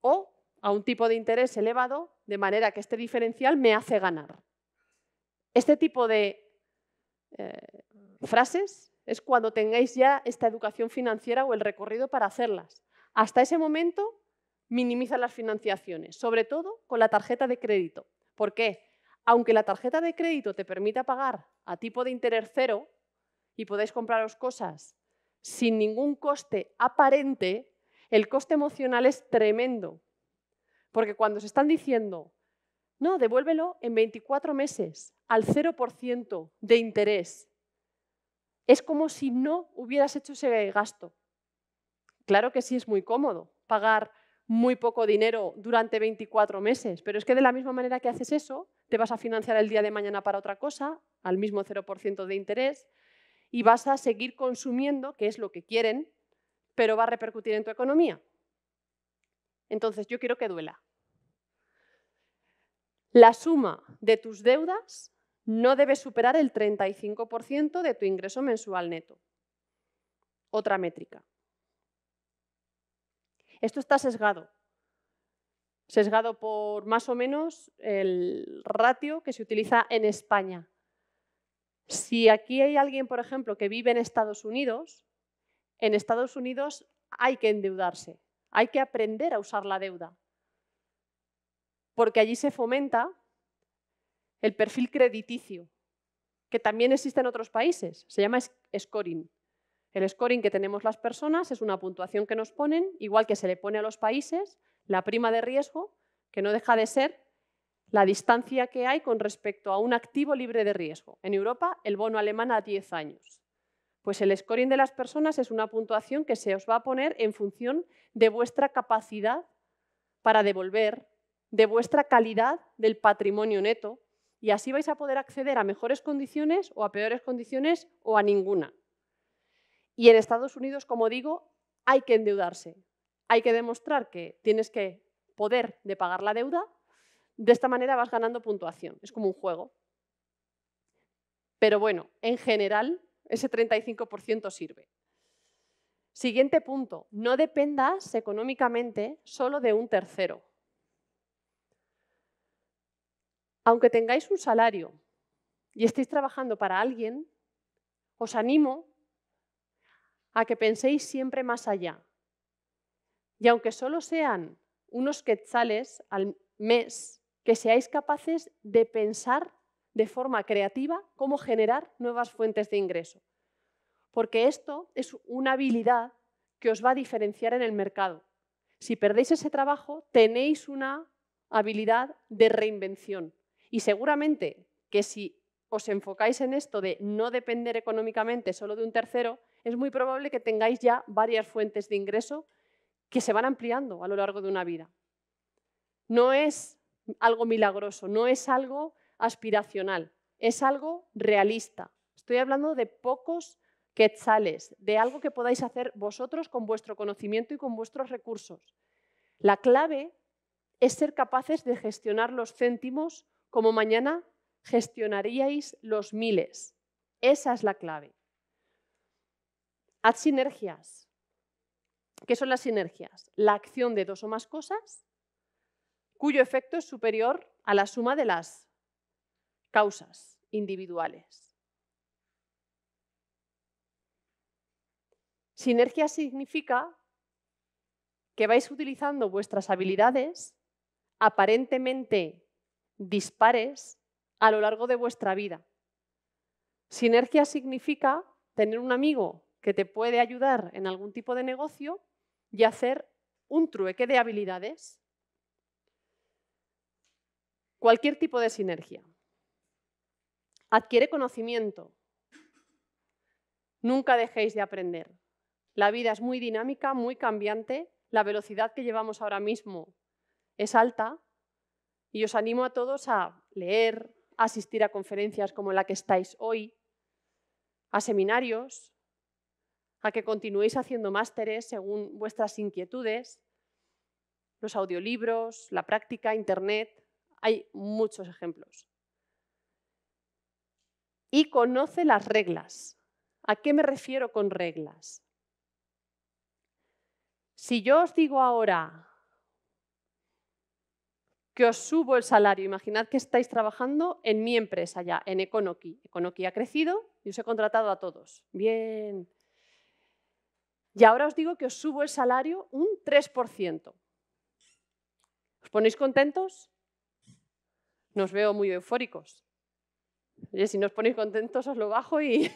o a un tipo de interés elevado de manera que este diferencial me hace ganar. Este tipo de eh, frases es cuando tengáis ya esta educación financiera o el recorrido para hacerlas. Hasta ese momento minimiza las financiaciones, sobre todo con la tarjeta de crédito. ¿Por qué? Aunque la tarjeta de crédito te permita pagar a tipo de interés cero y podéis compraros cosas sin ningún coste aparente, el coste emocional es tremendo. Porque cuando se están diciendo no, devuélvelo en 24 meses al 0% de interés. Es como si no hubieras hecho ese gasto. Claro que sí es muy cómodo pagar muy poco dinero durante 24 meses, pero es que de la misma manera que haces eso, te vas a financiar el día de mañana para otra cosa, al mismo 0% de interés, y vas a seguir consumiendo, que es lo que quieren, pero va a repercutir en tu economía. Entonces, yo quiero que duela. La suma de tus deudas no debe superar el 35% de tu ingreso mensual neto. Otra métrica. Esto está sesgado. Sesgado por más o menos el ratio que se utiliza en España. Si aquí hay alguien, por ejemplo, que vive en Estados Unidos, en Estados Unidos hay que endeudarse, hay que aprender a usar la deuda porque allí se fomenta el perfil crediticio, que también existe en otros países. Se llama scoring. El scoring que tenemos las personas es una puntuación que nos ponen, igual que se le pone a los países, la prima de riesgo, que no deja de ser la distancia que hay con respecto a un activo libre de riesgo. En Europa, el bono alemán a 10 años. Pues el scoring de las personas es una puntuación que se os va a poner en función de vuestra capacidad para devolver, de vuestra calidad del patrimonio neto y así vais a poder acceder a mejores condiciones o a peores condiciones o a ninguna. Y en Estados Unidos, como digo, hay que endeudarse. Hay que demostrar que tienes que poder de pagar la deuda. De esta manera vas ganando puntuación. Es como un juego. Pero bueno, en general, ese 35% sirve. Siguiente punto, no dependas económicamente solo de un tercero. aunque tengáis un salario y estéis trabajando para alguien, os animo a que penséis siempre más allá. Y aunque solo sean unos quetzales al mes, que seáis capaces de pensar de forma creativa cómo generar nuevas fuentes de ingreso. Porque esto es una habilidad que os va a diferenciar en el mercado. Si perdéis ese trabajo, tenéis una habilidad de reinvención. Y seguramente que si os enfocáis en esto de no depender económicamente solo de un tercero, es muy probable que tengáis ya varias fuentes de ingreso que se van ampliando a lo largo de una vida. No es algo milagroso, no es algo aspiracional, es algo realista. Estoy hablando de pocos quetzales, de algo que podáis hacer vosotros con vuestro conocimiento y con vuestros recursos. La clave es ser capaces de gestionar los céntimos como mañana gestionaríais los miles. Esa es la clave. Haz sinergias. ¿Qué son las sinergias? La acción de dos o más cosas cuyo efecto es superior a la suma de las causas individuales. Sinergia significa que vais utilizando vuestras habilidades aparentemente dispares a lo largo de vuestra vida. Sinergia significa tener un amigo que te puede ayudar en algún tipo de negocio y hacer un trueque de habilidades. Cualquier tipo de sinergia. Adquiere conocimiento. Nunca dejéis de aprender. La vida es muy dinámica, muy cambiante. La velocidad que llevamos ahora mismo es alta y os animo a todos a leer, a asistir a conferencias como la que estáis hoy, a seminarios, a que continuéis haciendo másteres según vuestras inquietudes, los audiolibros, la práctica, Internet. Hay muchos ejemplos. Y conoce las reglas. ¿A qué me refiero con reglas? Si yo os digo ahora, que os subo el salario. Imaginad que estáis trabajando en mi empresa ya, en Econoki. Econoki ha crecido y os he contratado a todos. Bien. Y ahora os digo que os subo el salario un 3%. ¿Os ponéis contentos? Nos veo muy eufóricos. Y si no os ponéis contentos, os lo bajo y...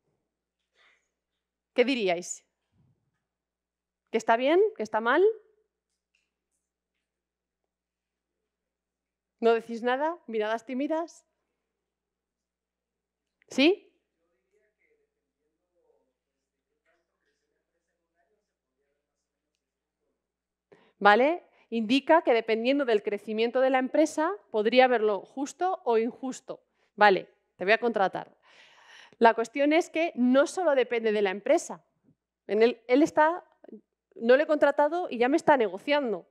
[laughs] ¿Qué diríais? ¿Que está bien? ¿Que está mal? ¿No decís nada? ¿Miradas tímidas? ¿Sí? ¿Vale? Indica que dependiendo del crecimiento de la empresa, podría verlo justo o injusto. Vale, te voy a contratar. La cuestión es que no solo depende de la empresa. él está, no le he contratado y ya me está negociando.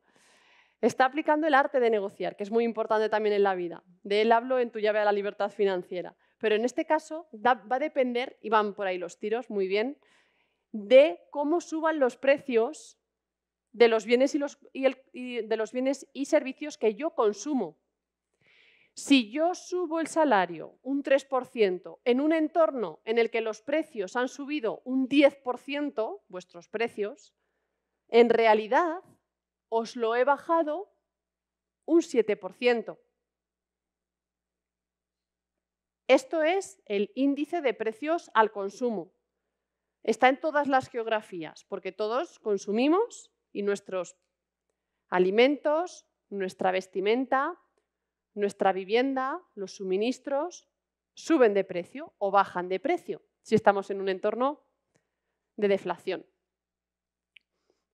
Está aplicando el arte de negociar, que es muy importante también en la vida. De él hablo en tu llave a la libertad financiera. Pero en este caso va a depender, y van por ahí los tiros, muy bien, de cómo suban los precios de los bienes y, de los bienes y servicios que yo consumo. Si yo subo el salario un 3% en un entorno en el que los precios han subido un 10%, vuestros precios, en realidad os lo he bajado un 7%. Esto es el índice de precios al consumo. Está en todas las geografías, porque todos consumimos y nuestros alimentos, nuestra vestimenta, nuestra vivienda, los suministros, suben de precio o bajan de precio si estamos en un entorno de deflación.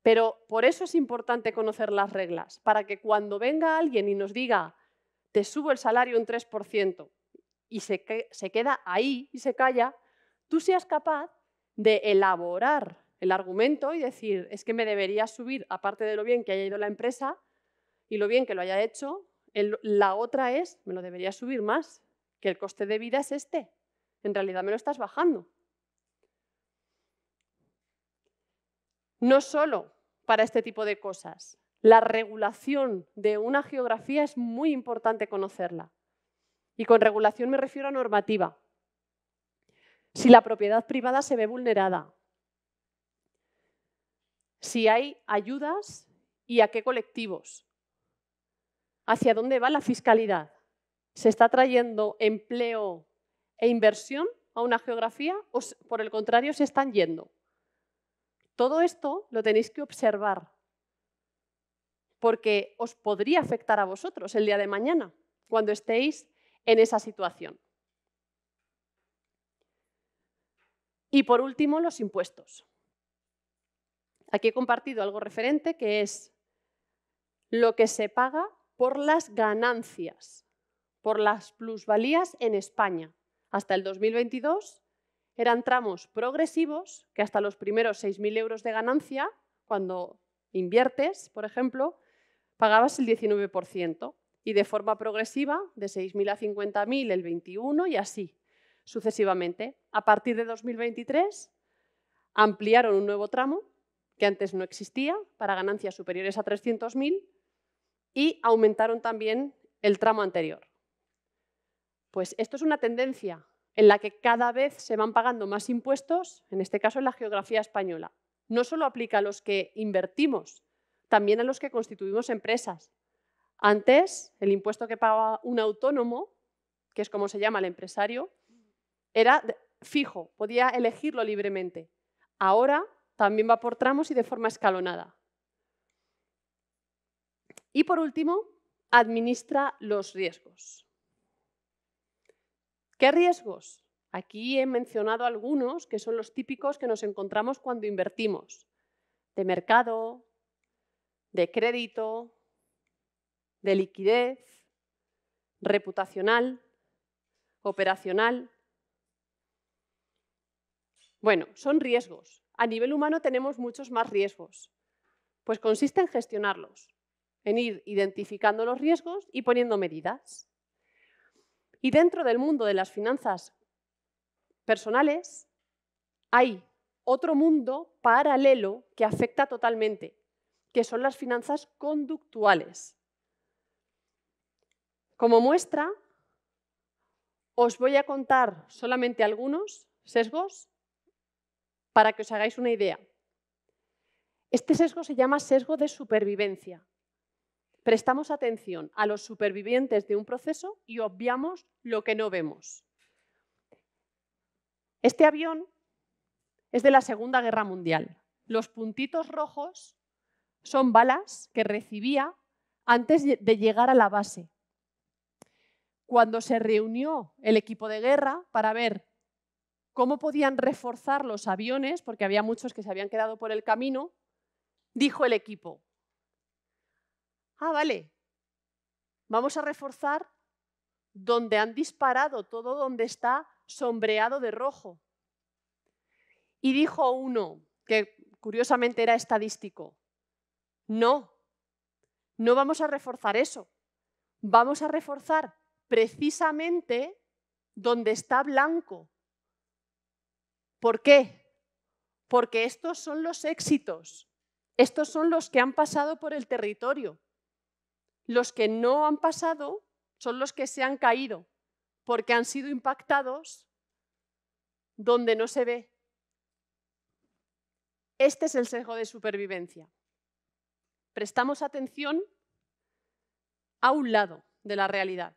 Pero por eso es importante conocer las reglas, para que cuando venga alguien y nos diga, te subo el salario un 3%, y se, se queda ahí y se calla, tú seas capaz de elaborar el argumento y decir, es que me debería subir, aparte de lo bien que haya ido la empresa y lo bien que lo haya hecho, la otra es, me lo debería subir más, que el coste de vida es este. En realidad me lo estás bajando. No solo para este tipo de cosas. La regulación de una geografía es muy importante conocerla. Y con regulación me refiero a normativa. Si la propiedad privada se ve vulnerada, si hay ayudas y a qué colectivos, hacia dónde va la fiscalidad. ¿Se está trayendo empleo e inversión a una geografía o por el contrario se están yendo? Todo esto lo tenéis que observar, porque os podría afectar a vosotros el día de mañana, cuando estéis en esa situación. Y por último, los impuestos. Aquí he compartido algo referente que es lo que se paga por las ganancias, por las plusvalías en España. Hasta el 2022 eran tramos progresivos que hasta los primeros 6.000 euros de ganancia, cuando inviertes, por ejemplo, pagabas el 19% y de forma progresiva de 6.000 a 50.000 el 21 y así sucesivamente. A partir de 2023 ampliaron un nuevo tramo que antes no existía para ganancias superiores a 300.000 y aumentaron también el tramo anterior. Pues esto es una tendencia en la que cada vez se van pagando más impuestos, en este caso en la geografía española. No solo aplica a los que invertimos, también a los que constituimos empresas. Antes, el impuesto que pagaba un autónomo, que es como se llama el empresario, era fijo, podía elegirlo libremente. Ahora también va por tramos y de forma escalonada. Y por último, administra los riesgos. ¿Qué riesgos? Aquí he mencionado algunos que son los típicos que nos encontramos cuando invertimos, de mercado, de crédito, de liquidez, reputacional, operacional. Bueno, son riesgos. A nivel humano tenemos muchos más riesgos. Pues consiste en gestionarlos, en ir identificando los riesgos y poniendo medidas. Y dentro del mundo de las finanzas personales hay otro mundo paralelo que afecta totalmente, que son las finanzas conductuales. Como muestra, os voy a contar solamente algunos sesgos para que os hagáis una idea. Este sesgo se llama sesgo de supervivencia prestamos atención a los supervivientes de un proceso y obviamos lo que no vemos. Este avión es de la Segunda Guerra Mundial. Los puntitos rojos son balas que recibía antes de llegar a la base. Cuando se reunió el equipo de guerra para ver cómo podían reforzar los aviones, porque había muchos que se habían quedado por el camino, dijo el equipo, Ah, vale. Vamos a reforzar donde han disparado, todo donde está sombreado de rojo. Y dijo uno, que curiosamente era estadístico, no, no vamos a reforzar eso. Vamos a reforzar precisamente donde está blanco. ¿Por qué? Porque estos son los éxitos, estos son los que han pasado por el territorio. Los que no han pasado son los que se han caído porque han sido impactados donde no se ve. Este es el sesgo de supervivencia. Prestamos atención a un lado de la realidad.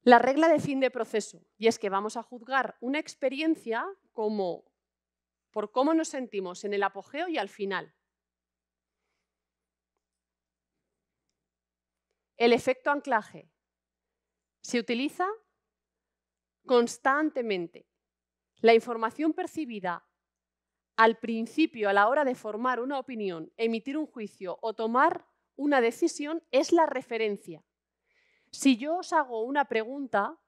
La regla de fin de proceso, y es que vamos a juzgar una experiencia como por cómo nos sentimos en el apogeo y al final. El efecto anclaje se utiliza constantemente. La información percibida al principio, a la hora de formar una opinión, emitir un juicio o tomar una decisión, es la referencia. Si yo os hago una pregunta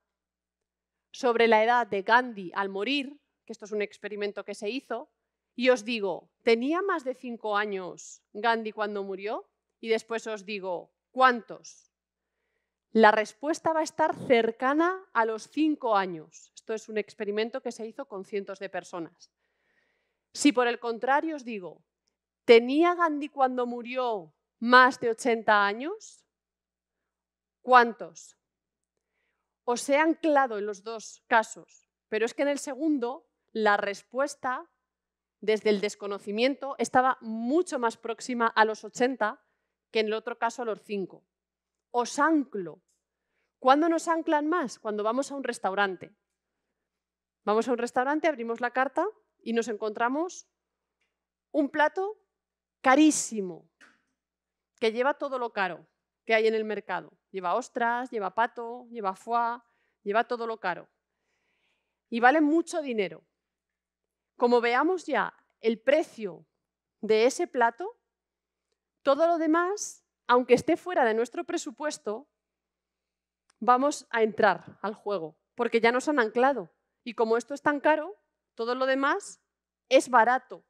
sobre la edad de Gandhi al morir, que esto es un experimento que se hizo, y os digo, ¿tenía más de cinco años Gandhi cuando murió? Y después os digo, ¿Cuántos? La respuesta va a estar cercana a los cinco años. Esto es un experimento que se hizo con cientos de personas. Si por el contrario os digo, ¿tenía Gandhi cuando murió más de 80 años? ¿Cuántos? Os he anclado en los dos casos, pero es que en el segundo la respuesta desde el desconocimiento estaba mucho más próxima a los 80 que en el otro caso a los cinco. Os anclo. ¿Cuándo nos anclan más? Cuando vamos a un restaurante. Vamos a un restaurante, abrimos la carta y nos encontramos un plato carísimo, que lleva todo lo caro que hay en el mercado. Lleva ostras, lleva pato, lleva foie, lleva todo lo caro. Y vale mucho dinero. Como veamos ya el precio de ese plato, todo lo demás, aunque esté fuera de nuestro presupuesto, vamos a entrar al juego, porque ya nos han anclado. Y como esto es tan caro, todo lo demás es barato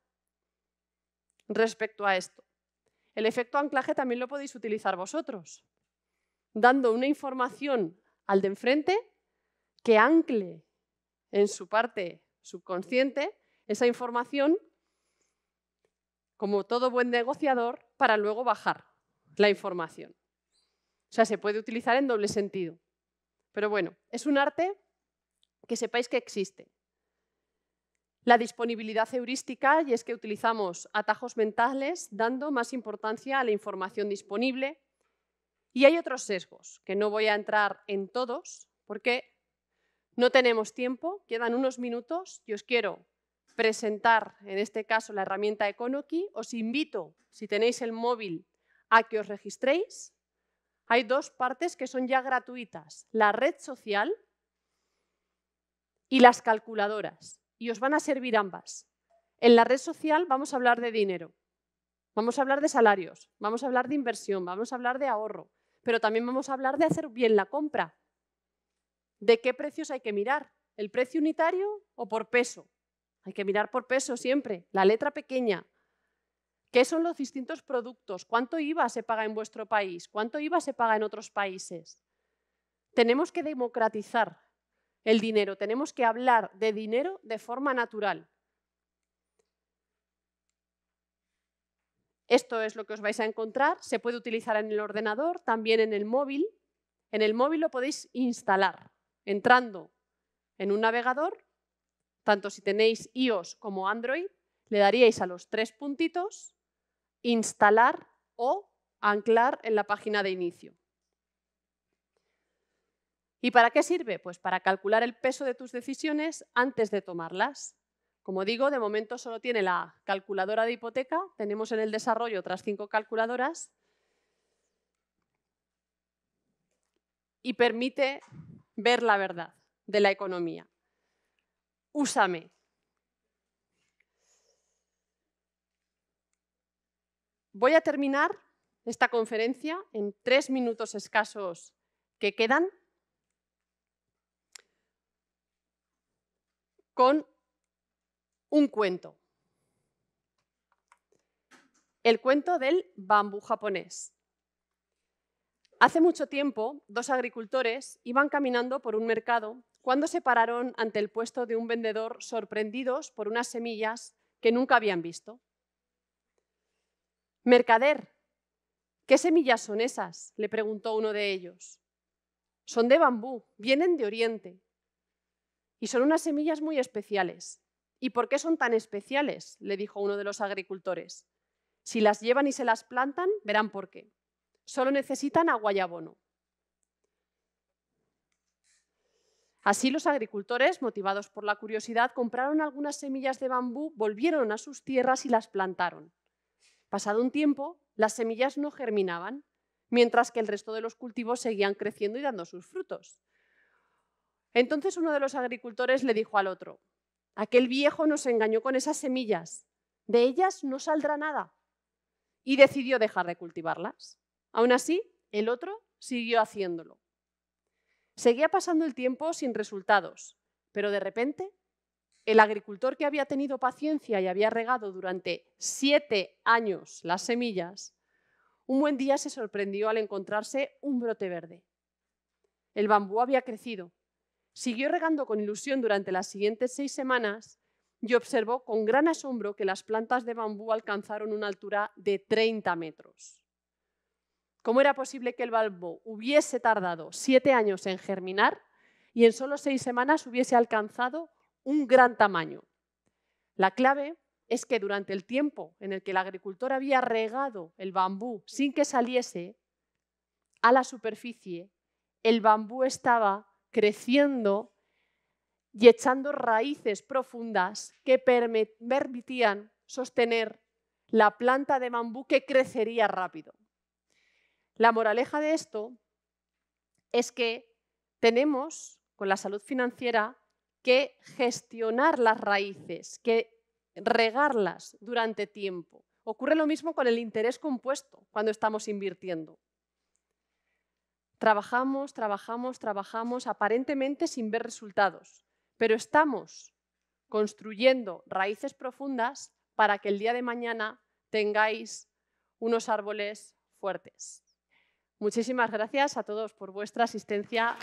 respecto a esto. El efecto anclaje también lo podéis utilizar vosotros, dando una información al de enfrente que ancle en su parte subconsciente esa información, como todo buen negociador, para luego bajar la información. O sea, se puede utilizar en doble sentido. Pero bueno, es un arte que sepáis que existe. La disponibilidad heurística, y es que utilizamos atajos mentales dando más importancia a la información disponible. Y hay otros sesgos, que no voy a entrar en todos, porque no tenemos tiempo, quedan unos minutos y os quiero presentar, en este caso, la herramienta EconoKey. os invito, si tenéis el móvil, a que os registréis. Hay dos partes que son ya gratuitas, la red social y las calculadoras, y os van a servir ambas. En la red social vamos a hablar de dinero, vamos a hablar de salarios, vamos a hablar de inversión, vamos a hablar de ahorro, pero también vamos a hablar de hacer bien la compra, de qué precios hay que mirar, el precio unitario o por peso, hay que mirar por peso siempre, la letra pequeña. ¿Qué son los distintos productos? ¿Cuánto IVA se paga en vuestro país? ¿Cuánto IVA se paga en otros países? Tenemos que democratizar el dinero, tenemos que hablar de dinero de forma natural. Esto es lo que os vais a encontrar, se puede utilizar en el ordenador, también en el móvil. En el móvil lo podéis instalar entrando en un navegador tanto si tenéis iOS como Android, le daríais a los tres puntitos, instalar o anclar en la página de inicio. ¿Y para qué sirve? Pues para calcular el peso de tus decisiones antes de tomarlas. Como digo, de momento solo tiene la calculadora de hipoteca, tenemos en el desarrollo otras cinco calculadoras y permite ver la verdad de la economía úsame. Voy a terminar esta conferencia en tres minutos escasos que quedan con un cuento. El cuento del bambú japonés. Hace mucho tiempo, dos agricultores iban caminando por un mercado cuando se pararon ante el puesto de un vendedor sorprendidos por unas semillas que nunca habían visto. Mercader, ¿qué semillas son esas? le preguntó uno de ellos. Son de bambú, vienen de Oriente. Y son unas semillas muy especiales. ¿Y por qué son tan especiales? le dijo uno de los agricultores. Si las llevan y se las plantan, verán por qué. Solo necesitan agua y abono. Así los agricultores, motivados por la curiosidad, compraron algunas semillas de bambú, volvieron a sus tierras y las plantaron. Pasado un tiempo, las semillas no germinaban, mientras que el resto de los cultivos seguían creciendo y dando sus frutos. Entonces uno de los agricultores le dijo al otro, aquel viejo nos engañó con esas semillas, de ellas no saldrá nada, y decidió dejar de cultivarlas. Aún así, el otro siguió haciéndolo. Seguía pasando el tiempo sin resultados, pero de repente el agricultor que había tenido paciencia y había regado durante siete años las semillas, un buen día se sorprendió al encontrarse un brote verde. El bambú había crecido. Siguió regando con ilusión durante las siguientes seis semanas y observó con gran asombro que las plantas de bambú alcanzaron una altura de 30 metros. ¿Cómo era posible que el bambú hubiese tardado siete años en germinar y en solo seis semanas hubiese alcanzado un gran tamaño? La clave es que durante el tiempo en el que el agricultor había regado el bambú sin que saliese a la superficie, el bambú estaba creciendo y echando raíces profundas que permitían sostener la planta de bambú que crecería rápido. La moraleja de esto es que tenemos con la salud financiera que gestionar las raíces, que regarlas durante tiempo. Ocurre lo mismo con el interés compuesto cuando estamos invirtiendo. Trabajamos, trabajamos, trabajamos aparentemente sin ver resultados, pero estamos construyendo raíces profundas para que el día de mañana tengáis unos árboles fuertes. Muchísimas gracias a todos por vuestra asistencia.